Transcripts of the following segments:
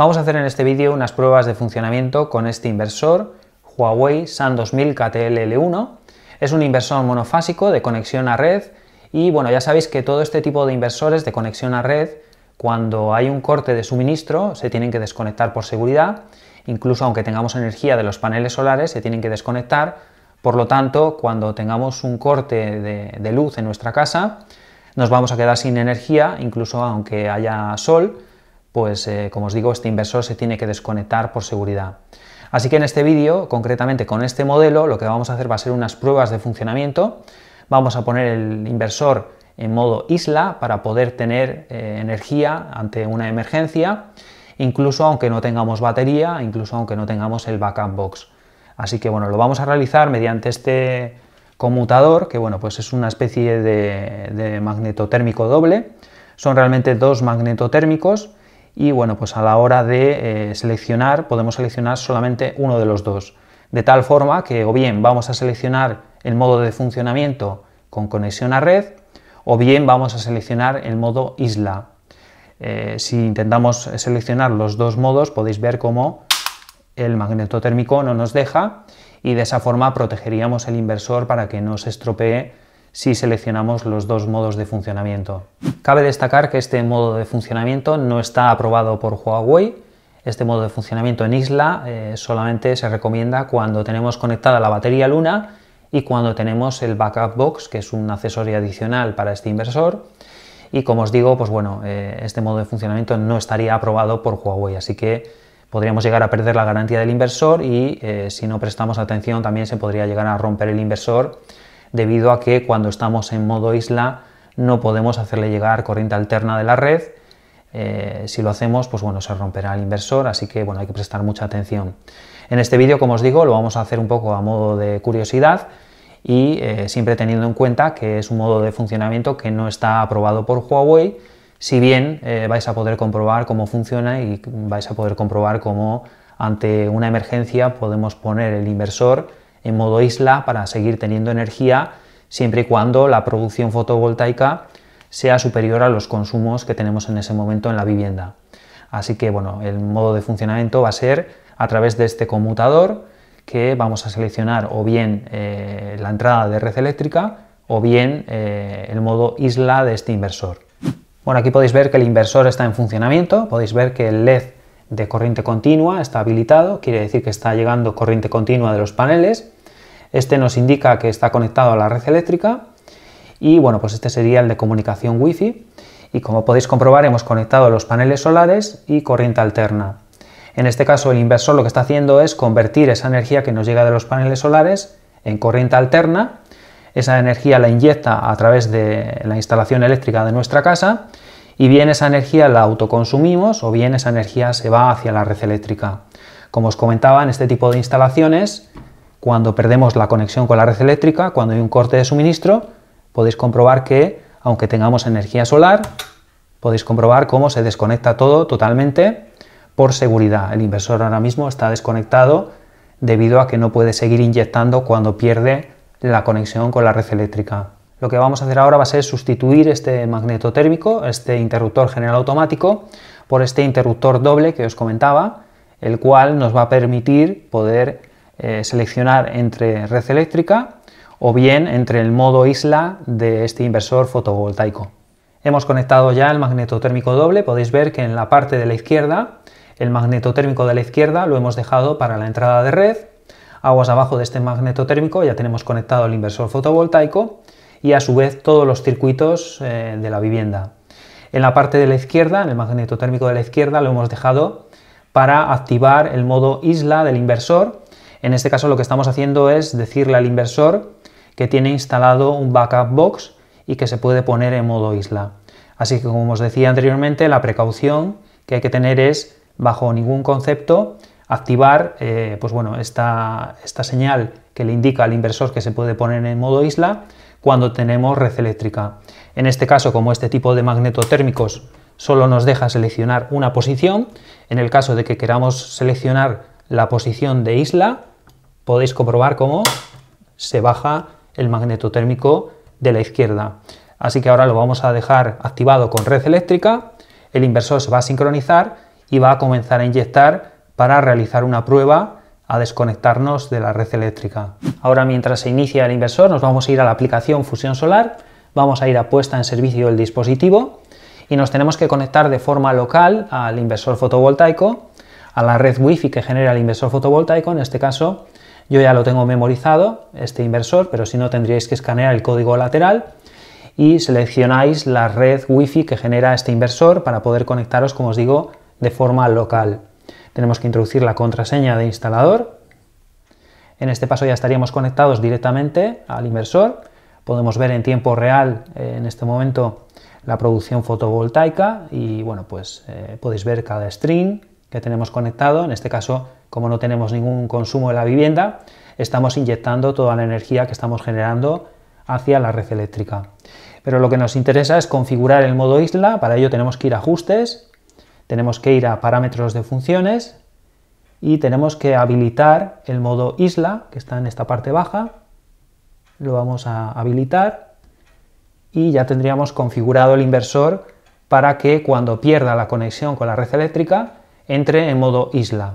Vamos a hacer en este vídeo unas pruebas de funcionamiento con este inversor Huawei SAN 2000 l 1 Es un inversor monofásico de conexión a red y bueno, ya sabéis que todo este tipo de inversores de conexión a red, cuando hay un corte de suministro, se tienen que desconectar por seguridad. Incluso aunque tengamos energía de los paneles solares, se tienen que desconectar. Por lo tanto, cuando tengamos un corte de luz en nuestra casa, nos vamos a quedar sin energía, incluso aunque haya sol pues eh, como os digo, este inversor se tiene que desconectar por seguridad. Así que en este vídeo, concretamente con este modelo, lo que vamos a hacer va a ser unas pruebas de funcionamiento. Vamos a poner el inversor en modo isla para poder tener eh, energía ante una emergencia, incluso aunque no tengamos batería, incluso aunque no tengamos el backup box. Así que bueno, lo vamos a realizar mediante este conmutador, que bueno, pues es una especie de magnetotérmico doble. Son realmente dos magnetotérmicos y bueno, pues a la hora de eh, seleccionar podemos seleccionar solamente uno de los dos. De tal forma que o bien vamos a seleccionar el modo de funcionamiento con conexión a red o bien vamos a seleccionar el modo isla. Eh, si intentamos seleccionar los dos modos podéis ver cómo el magneto térmico no nos deja y de esa forma protegeríamos el inversor para que no se estropee si seleccionamos los dos modos de funcionamiento. Cabe destacar que este modo de funcionamiento no está aprobado por Huawei. Este modo de funcionamiento en isla eh, solamente se recomienda cuando tenemos conectada la batería Luna y cuando tenemos el Backup Box, que es un accesorio adicional para este inversor. Y como os digo, pues bueno, eh, este modo de funcionamiento no estaría aprobado por Huawei, así que podríamos llegar a perder la garantía del inversor y eh, si no prestamos atención también se podría llegar a romper el inversor debido a que cuando estamos en modo isla no podemos hacerle llegar corriente alterna de la red. Eh, si lo hacemos, pues bueno, se romperá el inversor, así que bueno, hay que prestar mucha atención. En este vídeo, como os digo, lo vamos a hacer un poco a modo de curiosidad y eh, siempre teniendo en cuenta que es un modo de funcionamiento que no está aprobado por Huawei, si bien eh, vais a poder comprobar cómo funciona y vais a poder comprobar cómo ante una emergencia podemos poner el inversor en modo isla para seguir teniendo energía siempre y cuando la producción fotovoltaica sea superior a los consumos que tenemos en ese momento en la vivienda. Así que bueno, el modo de funcionamiento va a ser a través de este conmutador que vamos a seleccionar o bien eh, la entrada de red eléctrica o bien eh, el modo isla de este inversor. Bueno, aquí podéis ver que el inversor está en funcionamiento, podéis ver que el LED de corriente continua está habilitado, quiere decir que está llegando corriente continua de los paneles. Este nos indica que está conectado a la red eléctrica y bueno, pues este sería el de comunicación Wi-Fi y como podéis comprobar hemos conectado los paneles solares y corriente alterna. En este caso el inversor lo que está haciendo es convertir esa energía que nos llega de los paneles solares en corriente alterna, esa energía la inyecta a través de la instalación eléctrica de nuestra casa y bien esa energía la autoconsumimos o bien esa energía se va hacia la red eléctrica. Como os comentaba, en este tipo de instalaciones, cuando perdemos la conexión con la red eléctrica, cuando hay un corte de suministro, podéis comprobar que, aunque tengamos energía solar, podéis comprobar cómo se desconecta todo totalmente por seguridad. El inversor ahora mismo está desconectado debido a que no puede seguir inyectando cuando pierde la conexión con la red eléctrica. Lo que vamos a hacer ahora va a ser sustituir este magneto térmico, este interruptor general automático, por este interruptor doble que os comentaba, el cual nos va a permitir poder eh, seleccionar entre red eléctrica o bien entre el modo isla de este inversor fotovoltaico. Hemos conectado ya el magneto térmico doble, podéis ver que en la parte de la izquierda, el magneto térmico de la izquierda lo hemos dejado para la entrada de red, aguas abajo de este magneto térmico ya tenemos conectado el inversor fotovoltaico y a su vez todos los circuitos eh, de la vivienda. En la parte de la izquierda, en el magnetotérmico térmico de la izquierda, lo hemos dejado para activar el modo isla del inversor. En este caso lo que estamos haciendo es decirle al inversor que tiene instalado un backup box y que se puede poner en modo isla. Así que como os decía anteriormente, la precaución que hay que tener es, bajo ningún concepto, activar eh, pues bueno, esta, esta señal que le indica al inversor que se puede poner en modo isla cuando tenemos red eléctrica. En este caso, como este tipo de magnetotérmicos solo nos deja seleccionar una posición, en el caso de que queramos seleccionar la posición de isla, podéis comprobar cómo se baja el magnetotérmico de la izquierda. Así que ahora lo vamos a dejar activado con red eléctrica, el inversor se va a sincronizar y va a comenzar a inyectar para realizar una prueba a desconectarnos de la red eléctrica. Ahora mientras se inicia el inversor nos vamos a ir a la aplicación Fusión Solar, vamos a ir a puesta en servicio del dispositivo y nos tenemos que conectar de forma local al inversor fotovoltaico, a la red wifi que genera el inversor fotovoltaico, en este caso yo ya lo tengo memorizado, este inversor, pero si no tendríais que escanear el código lateral y seleccionáis la red wifi que genera este inversor para poder conectaros, como os digo, de forma local tenemos que introducir la contraseña de instalador. En este paso ya estaríamos conectados directamente al inversor. Podemos ver en tiempo real eh, en este momento la producción fotovoltaica y bueno, pues eh, podéis ver cada string que tenemos conectado. En este caso, como no tenemos ningún consumo de la vivienda, estamos inyectando toda la energía que estamos generando hacia la red eléctrica. Pero lo que nos interesa es configurar el modo isla, para ello tenemos que ir a ajustes, tenemos que ir a parámetros de funciones y tenemos que habilitar el modo isla, que está en esta parte baja. Lo vamos a habilitar y ya tendríamos configurado el inversor para que cuando pierda la conexión con la red eléctrica entre en modo isla.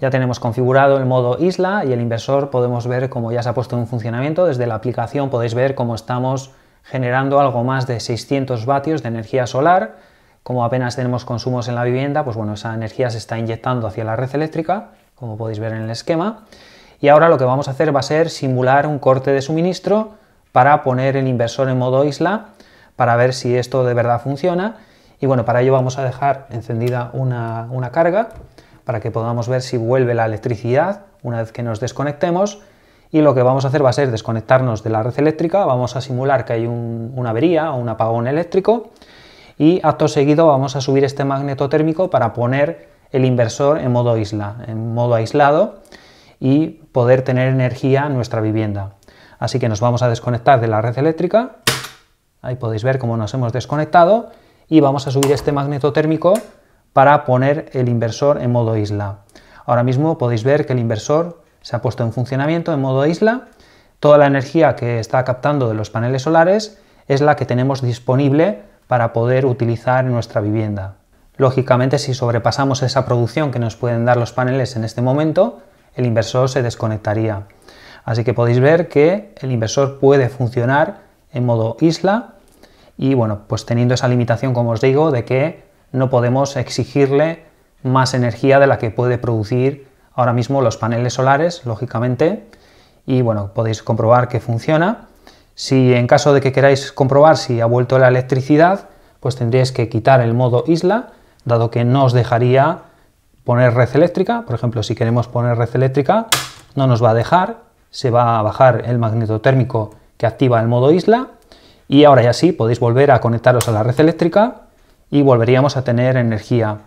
Ya tenemos configurado el modo isla y el inversor podemos ver cómo ya se ha puesto en funcionamiento. Desde la aplicación podéis ver cómo estamos generando algo más de 600 vatios de energía solar como apenas tenemos consumos en la vivienda, pues bueno, esa energía se está inyectando hacia la red eléctrica, como podéis ver en el esquema. Y ahora lo que vamos a hacer va a ser simular un corte de suministro para poner el inversor en modo isla, para ver si esto de verdad funciona. Y bueno, para ello vamos a dejar encendida una, carga, para que podamos ver si vuelve la electricidad una vez que nos desconectemos. Y lo que vamos a hacer va a ser desconectarnos de la red eléctrica, vamos a simular que hay una avería o un apagón eléctrico y acto seguido vamos a subir este magneto térmico para poner el inversor en modo isla, en modo aislado y poder tener energía en nuestra vivienda. Así que nos vamos a desconectar de la red eléctrica. Ahí podéis ver cómo nos hemos desconectado y vamos a subir este magneto térmico para poner el inversor en modo isla. Ahora mismo podéis ver que el inversor se ha puesto en funcionamiento en modo isla. Toda la energía que está captando de los paneles solares es la que tenemos disponible para poder utilizar nuestra vivienda. Lógicamente, si sobrepasamos esa producción que nos pueden dar los paneles en este momento, el inversor se desconectaría. Así que podéis ver que el inversor puede funcionar en modo isla y bueno, pues teniendo esa limitación, como os digo, de que no podemos exigirle más energía de la que puede producir ahora mismo los paneles solares, lógicamente. Y bueno, podéis comprobar que funciona. Si en caso de que queráis comprobar si ha vuelto la electricidad, pues tendríais que quitar el modo isla, dado que no os dejaría poner red eléctrica. Por ejemplo, si queremos poner red eléctrica, no nos va a dejar, se va a bajar el magnetotérmico que activa el modo isla. Y ahora ya sí, podéis volver a conectaros a la red eléctrica y volveríamos a tener energía.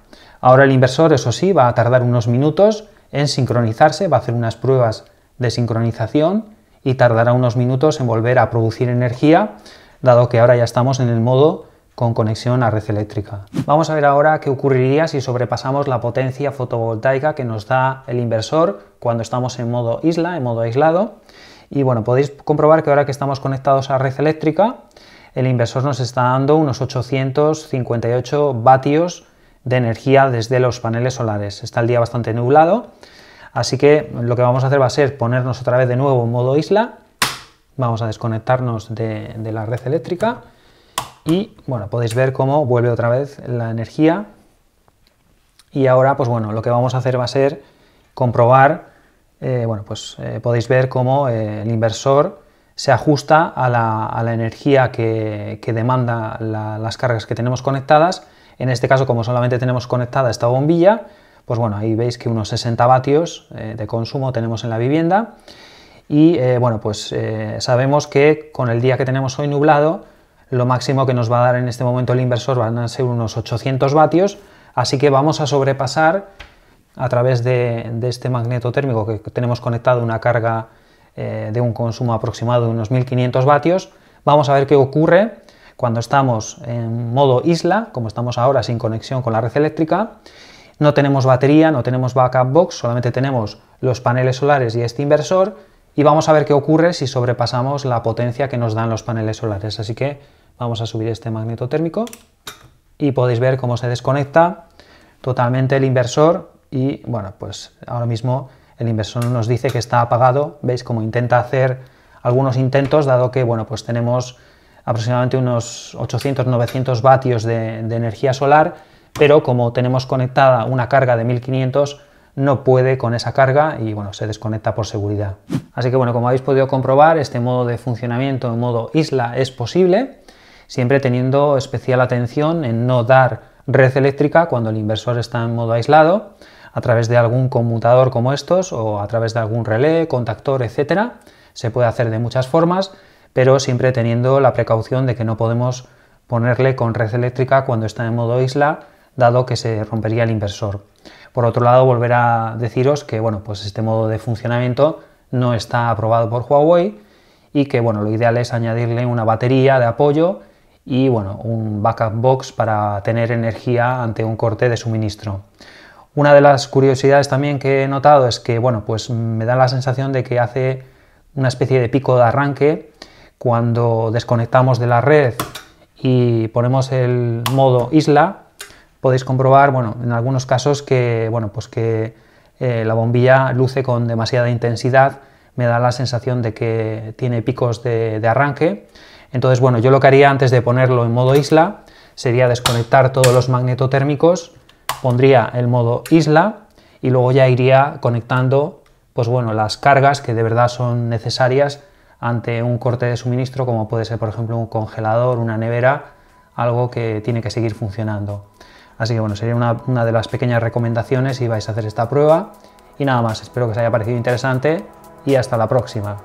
Ahora el inversor, eso sí, va a tardar unos minutos en sincronizarse, va a hacer unas pruebas de sincronización y tardará unos minutos en volver a producir energía, dado que ahora ya estamos en el modo con conexión a red eléctrica. Vamos a ver ahora qué ocurriría si sobrepasamos la potencia fotovoltaica que nos da el inversor cuando estamos en modo isla, en modo aislado. Y bueno, podéis comprobar que ahora que estamos conectados a red eléctrica, el inversor nos está dando unos 858 vatios de energía desde los paneles solares. Está el día bastante nublado Así que lo que vamos a hacer va a ser ponernos otra vez de nuevo en modo isla. Vamos a desconectarnos de, la red eléctrica. Y bueno, podéis ver cómo vuelve otra vez la energía. Y ahora, pues bueno, lo que vamos a hacer va a ser comprobar, eh, bueno, pues eh, podéis ver cómo eh, el inversor se ajusta a la, energía que, demanda las cargas que tenemos conectadas. En este caso, como solamente tenemos conectada esta bombilla, pues bueno, ahí veis que unos 60 vatios eh, de consumo tenemos en la vivienda. Y eh, bueno, pues eh, sabemos que con el día que tenemos hoy nublado, lo máximo que nos va a dar en este momento el inversor van a ser unos 800 vatios, así que vamos a sobrepasar a través de, de este magneto térmico que tenemos conectado una carga de un consumo aproximado de unos 1500 vatios. Vamos a ver qué ocurre cuando estamos en modo isla, como estamos ahora sin conexión con la red eléctrica, no tenemos batería, no tenemos backup box, solamente tenemos los paneles solares y este inversor y vamos a ver qué ocurre si sobrepasamos la potencia que nos dan los paneles solares. Así que vamos a subir este magneto térmico y podéis ver cómo se desconecta totalmente el inversor y bueno, pues ahora mismo el inversor nos dice que está apagado, veis cómo intenta hacer algunos intentos dado que bueno, pues tenemos aproximadamente unos 800-900 vatios de, de energía solar pero como tenemos conectada una carga de 1500, no puede con esa carga y bueno, se desconecta por seguridad. Así que bueno, como habéis podido comprobar, este modo de funcionamiento en modo isla es posible, siempre teniendo especial atención en no dar red eléctrica cuando el inversor está en modo aislado, a través de algún conmutador como estos o a través de algún relé, contactor, etcétera. Se puede hacer de muchas formas, pero siempre teniendo la precaución de que no podemos ponerle con red eléctrica cuando está en modo isla dado que se rompería el inversor. Por otro lado, volver a deciros que bueno, pues este modo de funcionamiento no está aprobado por Huawei y que bueno, lo ideal es añadirle una batería de apoyo y bueno, un backup box para tener energía ante un corte de suministro. Una de las curiosidades también que he notado es que bueno, pues me da la sensación de que hace una especie de pico de arranque cuando desconectamos de la red y ponemos el modo isla, podéis comprobar, bueno, en algunos casos que, bueno, pues que eh, la bombilla luce con demasiada intensidad, me da la sensación de que tiene picos de, de arranque. Entonces, bueno, yo lo que haría antes de ponerlo en modo isla sería desconectar todos los magnetotérmicos, pondría el modo isla y luego ya iría conectando, pues bueno, las cargas que de verdad son necesarias ante un corte de suministro, como puede ser, por ejemplo, un congelador, una nevera, algo que tiene que seguir funcionando. Así que bueno, sería una, una de las pequeñas recomendaciones si vais a hacer esta prueba. Y nada más, espero que os haya parecido interesante y hasta la próxima.